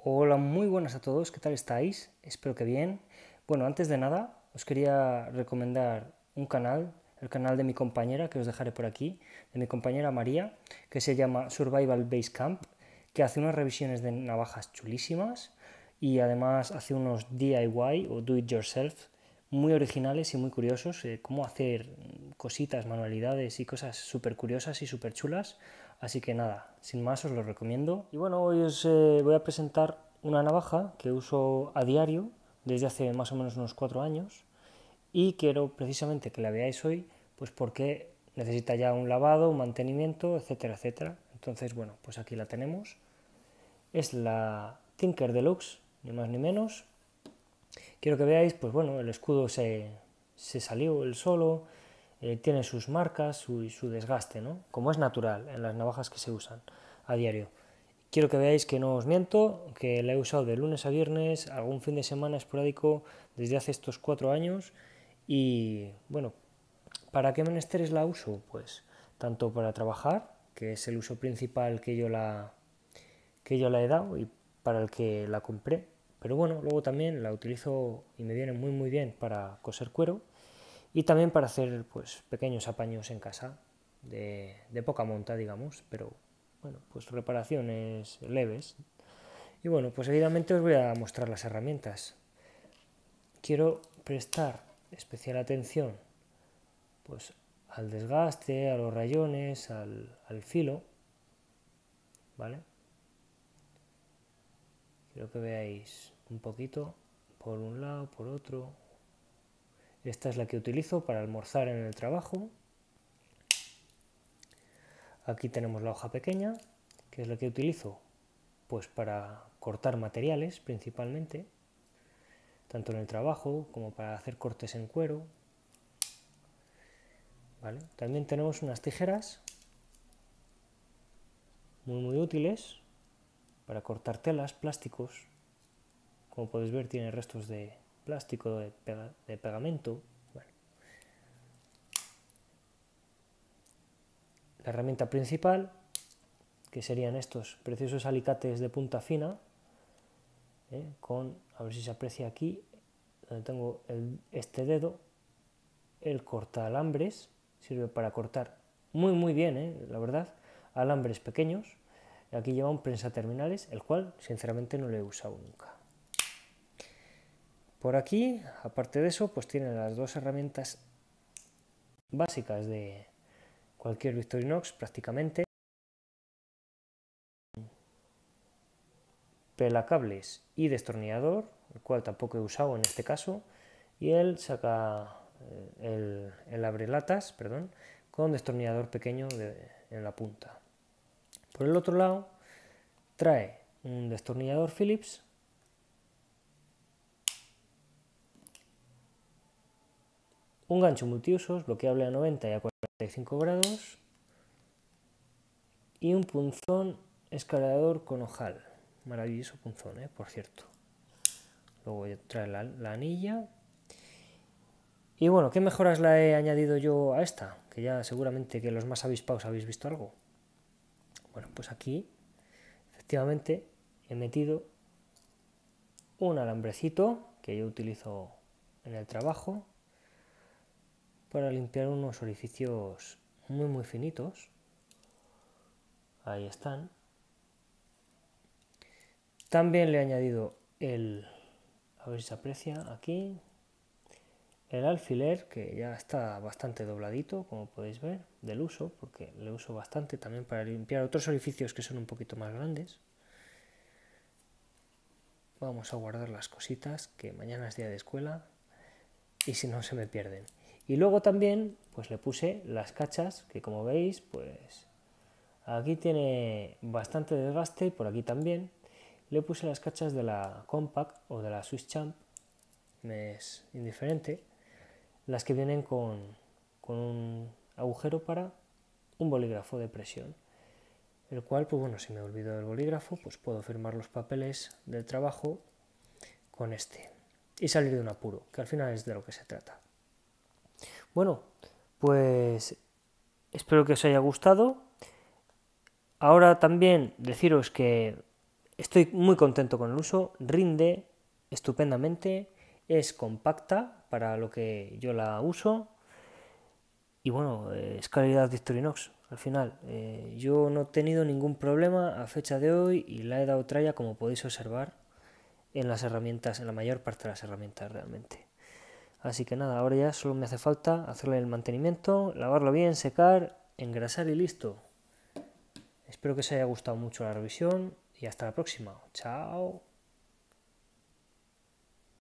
Hola, muy buenas a todos, ¿qué tal estáis? Espero que bien. Bueno, antes de nada, os quería recomendar un canal, el canal de mi compañera, que os dejaré por aquí, de mi compañera María, que se llama Survival Base Camp, que hace unas revisiones de navajas chulísimas y además hace unos DIY o do it yourself muy originales y muy curiosos, eh, cómo hacer cositas, manualidades y cosas súper curiosas y súper chulas. Así que nada, sin más os lo recomiendo. Y bueno, hoy os eh, voy a presentar una navaja que uso a diario desde hace más o menos unos cuatro años y quiero precisamente que la veáis hoy, pues porque necesita ya un lavado, un mantenimiento, etcétera, etcétera. Entonces, bueno, pues aquí la tenemos. Es la Tinker Deluxe, ni más ni menos, quiero que veáis, pues bueno, el escudo se, se salió el solo, eh, tiene sus marcas y su desgaste, ¿no? Como es natural en las navajas que se usan a diario. Quiero que veáis que no os miento, que la he usado de lunes a viernes, algún fin de semana esporádico desde hace estos cuatro años y bueno, ¿para qué menesteres la uso? Pues tanto para trabajar, que es el uso principal que yo la, que yo la he dado y para el que la compré, pero bueno, luego también la utilizo y me viene muy muy bien para coser cuero y también para hacer pues pequeños apaños en casa de, poca monta, digamos, pero bueno, pues reparaciones leves. Y bueno, pues seguidamente os voy a mostrar las herramientas. Quiero prestar especial atención pues al desgaste, a los rayones, al, al filo, ¿vale? Quiero que veáis un poquito por un lado, por otro. Esta es la que utilizo para almorzar en el trabajo. Aquí tenemos la hoja pequeña, que es la que utilizo pues para cortar materiales principalmente, tanto en el trabajo como para hacer cortes en cuero. ¿Vale? También tenemos unas tijeras muy muy útiles para cortar telas, plásticos. Como podéis ver tiene restos de plástico, de, pegamento. La herramienta principal, que serían estos preciosos alicates de punta fina, ¿eh? con, a ver si se aprecia aquí, donde tengo este dedo, el corta alambres, sirve para cortar muy muy bien, ¿eh? la verdad, alambres pequeños Aquí lleva un prensa terminales, el cual sinceramente no lo he usado nunca. Por aquí, aparte de eso, pues tiene las dos herramientas básicas de cualquier Victorinox prácticamente. Pelacables y destornillador, el cual tampoco he usado en este caso. Y él saca eh, el, el abrelatas, perdón, con destornillador pequeño en la punta. Por el otro lado, trae un destornillador Phillips un gancho multiusos bloqueable a 90 y a 45 grados y un punzón escalador con ojal. Maravilloso punzón, ¿eh? por cierto. Luego trae la, la, anilla. Y bueno, ¿qué mejoras la he añadido yo a esta? Que ya seguramente que los más avispados habéis visto algo. Bueno, pues aquí efectivamente he metido un alambrecito que yo utilizo en el trabajo para limpiar unos orificios muy muy finitos. Ahí están. También le he añadido el, a ver si se aprecia aquí, el alfiler, que ya está bastante dobladito, como podéis ver, del uso, porque le uso bastante también para limpiar otros orificios que son un poquito más grandes. Vamos a guardar las cositas, que mañana es día de escuela, y si no se me pierden. Y luego también, pues le puse las cachas, que como veis, pues aquí tiene bastante desgaste, por aquí también. Le puse las cachas de la Compact o de la Swiss Champ, me es indiferente las que vienen con, un agujero para un bolígrafo de presión, el cual, pues bueno, si me olvido del bolígrafo, pues puedo firmar los papeles del trabajo con este y salir de un apuro, que al final es de lo que se trata. Bueno, pues espero que os haya gustado. Ahora también deciros que estoy muy contento con el uso, rinde estupendamente es compacta para lo que yo la uso. Y bueno, eh, es calidad Victorinox al final. Eh, yo no he tenido ningún problema a fecha de hoy y la he dado traya, como podéis observar, en las herramientas, en la mayor parte de las herramientas realmente. Así que nada, ahora ya solo me hace falta hacerle el mantenimiento, lavarlo bien, secar, engrasar y listo. Espero que os haya gustado mucho la revisión y hasta la próxima. Chao.